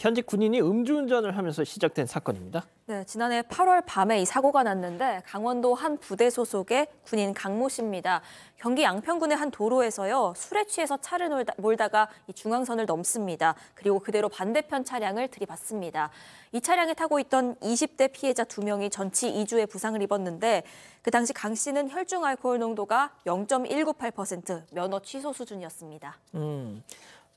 현직 군인이 음주운전을 하면서 시작된 사건입니다. 네, 지난해 8월 밤에 이 사고가 났는데 강원도 한 부대 소속의 군인 강모 씨입니다. 경기 양평군의 한 도로에서요 술에 취해서 차를 놀다, 몰다가 이 중앙선을 넘습니다. 그리고 그대로 반대편 차량을 들이받습니다. 이 차량에 타고 있던 20대 피해자 2명이 전치 2주의 부상을 입었는데 그 당시 강 씨는 혈중 알코올 농도가 0.198% 면허 취소 수준이었습니다. 음,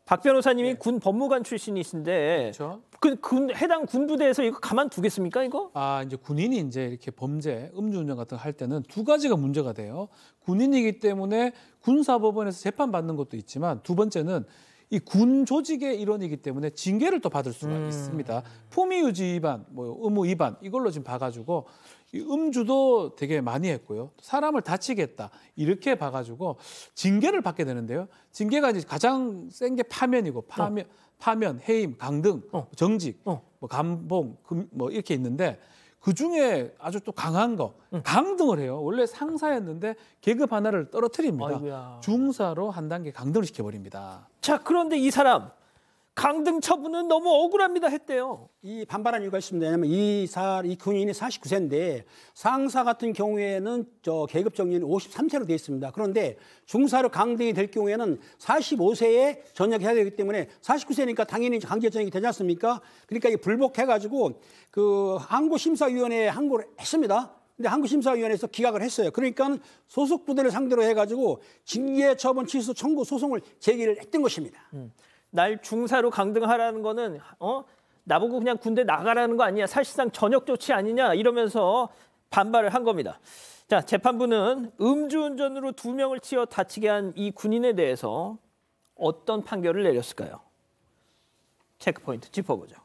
박 변호사님이 네. 군 법무관 출신이신데 그 군, 해당 군부대에서 이거 가만 두겠습니까 이거? 아 이제 군인이 이제 이렇게 범죄 음주운전 같은 거 할 때는 두 가지가 문제가 돼요. 군인이기 때문에 군사법원에서 재판 받는 것도 있지만 두 번째는 이 군 조직의 일원이기 때문에 징계를 또 받을 수가 음. 있습니다. 품위 유지 위반, 뭐 의무 위반 이걸로 지금 봐가지고 음주도 되게 많이 했고요. 사람을 다치겠다 이렇게 봐가지고 징계를 받게 되는데요. 징계가 이제 가장 센 게 파면이고 파면, 어. 파면, 해임, 강등, 어. 뭐 정직, 어. 뭐 감봉, 금, 뭐 이렇게 있는데 그 중에 아주 또 강한 거 응. 강등을 해요. 원래 상사였는데 계급 하나를 떨어뜨립니다. 아이고야. 중사로 한 단계 강등을 시켜버립니다. 자 그런데 이 사람 강등 처분은 너무 억울합니다 했대요. 이 반발한 이유가 있습니다. 왜냐하면 이, 사, 이 군인이 49세인데 상사 같은 경우에는 저 계급 정리는 53세로 되어 있습니다. 그런데 중사로 강등이 될 경우에는 45세에 전역해야 되기 때문에 49세니까 당연히 강제 전역이 되지 않습니까? 그러니까 이 불복해가지고 그 항구심사위원회에 항고를 했습니다. 근데 항구심사위원회에서 기각을 했어요. 그러니까 소속 부대를 상대로 해가지고 징계 처분 취소 청구 소송을 제기를 했던 것입니다. 음. 날 중사로 강등하라는 거는 어? 나보고 그냥 군대 나가라는 거아니냐 사실상 전역 조치 아니냐 이러면서 반발을 한 겁니다. 자, 재판부는 음주운전으로 두 명을 치어 다치게 한 이 군인에 대해서 어떤 판결을 내렸을까요? 체크포인트 짚어보죠.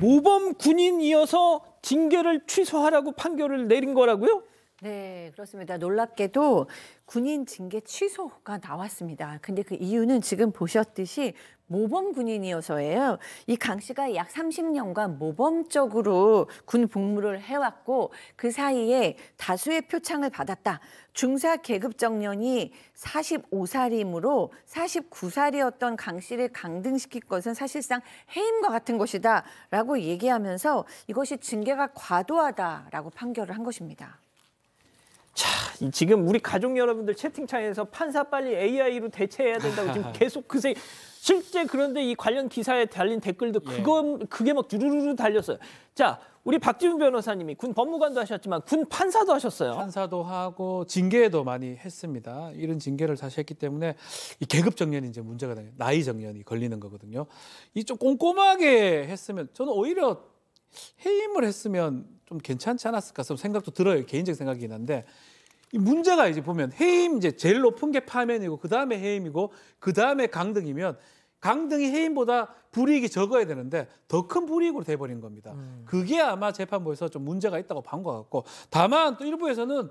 모범 군인이어서 징계를 취소하라고 판결을 내린 거라고요? 네, 그렇습니다. 놀랍게도 군인 징계 취소가 나왔습니다. 근데 그 이유는 지금 보셨듯이 모범 군인이어서예요. 이 강 씨가 약 30년간 모범적으로 군 복무를 해왔고 그 사이에 다수의 표창을 받았다. 중사 계급 정년이 45살이므로 49살이었던 강 씨를 강등시킬 것은 사실상 해임과 같은 것이다 라고 얘기하면서 이것이 징계가 과도하다라고 판결을 한 것입니다. 지금 우리 가족 여러분들 채팅창에서 판사 빨리 AI로 대체해야 된다고 지금 계속 그새 실제 그런데 이 관련 기사에 달린 댓글도 그거 예. 그게 막 주르르르 달렸어요. 자, 우리 박지훈 변호사님이 군 법무관도 하셨지만 군 판사도 하셨어요. 판사도 하고 징계도 많이 했습니다. 이런 징계를 다시 했기 때문에 이 계급 정년이 이제 문제가 되요 나이 정년이 걸리는 거거든요. 이좀 꼼꼼하게 했으면 저는 오히려 해임을 했으면 좀 괜찮지 않았을까 생각도 들어요. 개인적 생각이긴 한데 이 문제가 이제 보면 해임 이제 제일 높은 게 파면이고 그 다음에 해임이고 그 다음에 강등이면 강등이 해임보다 불이익이 적어야 되는데 더 큰 불이익으로 돼버린 겁니다. 음. 그게 아마 재판부에서 좀 문제가 있다고 본것 같고 다만 또 일부에서는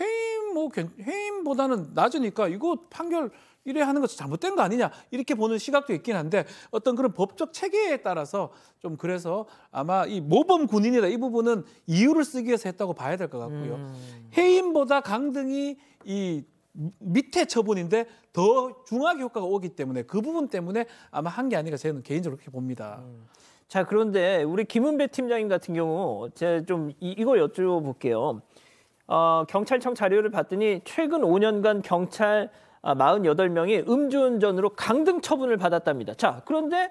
해임 뭐 해임보다는 낮으니까 이거 판결 이래 하는 것이 잘못된 거 아니냐 이렇게 보는 시각도 있긴 한데 어떤 그런 법적 체계에 따라서 좀 그래서 아마 이 모범 군인이다 이 부분은 이유를 쓰기 위해서 했다고 봐야 될 것 같고요. 음. 해임보다 강등이 이 밑에 처분인데 더 중하게 효과가 오기 때문에 그 부분 때문에 아마 한 게 아닌가 저는 개인적으로 그렇게 봅니다. 음. 자 그런데 우리 김은배 팀장님 같은 경우 제가 좀 이, 이거 여쭤볼게요. 어, 경찰청 자료를 봤더니 최근 5년간 경찰 아, 마흔여 명이 음주운전으로 강등 처분을 받았답니다. 자, 그런데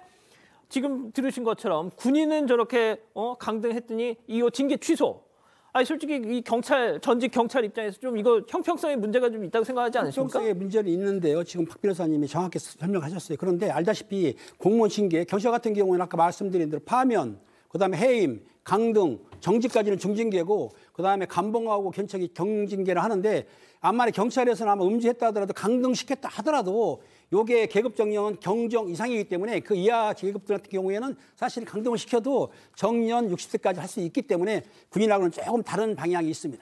지금 들으신 것처럼 군인은 저렇게 어, 강등했더니 이거 징계 취소. 아니 솔직히 이 경찰 전직 경찰 입장에서 좀 이거 형평성의 문제가 좀 있다고 생각하지 않으십니까? 형평성의 문제는 있는데요. 지금 박 변호사님이 정확히 설명하셨어요. 그런데 알다시피 공무원 징계 경찰 같은 경우에는 아까 말씀드린 대로 파면 그다음에 해임, 강등, 정지까지는 중징계고 그다음에 감봉하고 견책이 경징계를 하는데 아마리 경찰에서는 아마 음주했다 하더라도 강등시켰다 하더라도 요게 계급 정령은 경정 이상이기 때문에 그 이하 계급들 같은 경우에는 사실 강등을 시켜도 정년 60세까지 할 수 있기 때문에 군인하고는 조금 다른 방향이 있습니다.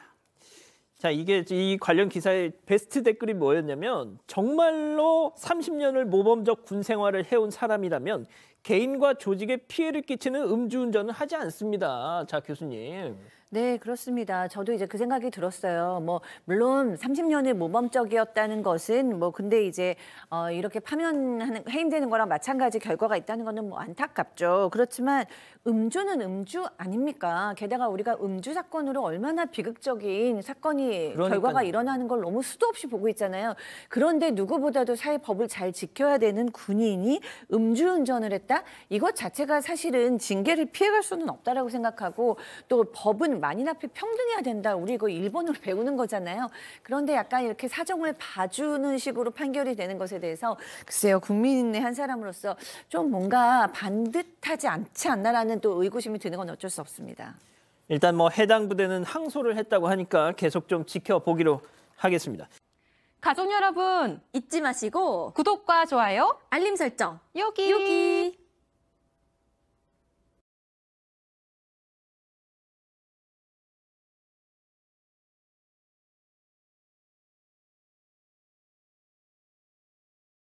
자, 이게 이 관련 기사의 베스트 댓글이 뭐였냐면 정말로 30년을 모범적 군 생활을 해온 사람이라면 개인과 조직에 피해를 끼치는 음주운전은 하지 않습니다. 자, 교수님. 네, 그렇습니다. 저도 이제 그 생각이 들었어요. 뭐 물론 3 0년의 모범적이었다는 것은 뭐 근데 이제 어 이렇게 파면하는 해임되는 거랑 마찬가지 결과가 있다는 거는 뭐 안타깝죠. 그렇지만 음주는 음주 아닙니까? 게다가 우리가 음주 사건으로 얼마나 비극적인 사건이 그러니까요. 결과가 일어나는 걸 너무 수도 없이 보고 있잖아요. 그런데 누구보다도 사회 법을 잘 지켜야 되는 군인이 음주운전을 했다? 이것 자체가 사실은 징계를 피해갈 수는 없다라고 생각하고 또 법은 만인앞이 평등해야 된다. 우리 이거 일본으로 배우는 거잖아요. 그런데 약간 이렇게 사정을 봐주는 식으로 판결이 되는 것에 대해서 글쎄요. 국민의 한 사람으로서 좀 뭔가 반듯하지 않지 않나라는 또 의구심이 드는 건 어쩔 수 없습니다. 일단 뭐 해당 부대는 항소를 했다고 하니까 계속 좀 지켜보기로 하겠습니다. 가족 여러분 잊지 마시고 구독과 좋아요, 알림 설정 여기 여기.